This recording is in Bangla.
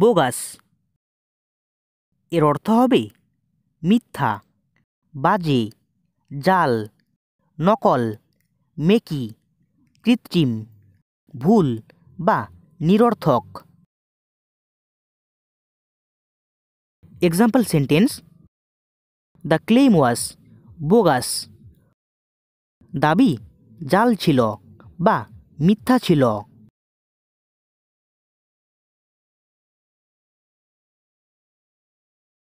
বোগাস এর অর্থ হবে মিথ্যা বাজে জাল নকল মেকি কৃত্রিম ভুল বা নিরর্থক example sentence the claim was bogus দাবি জাল ছিল বা মিথ্যা ছিল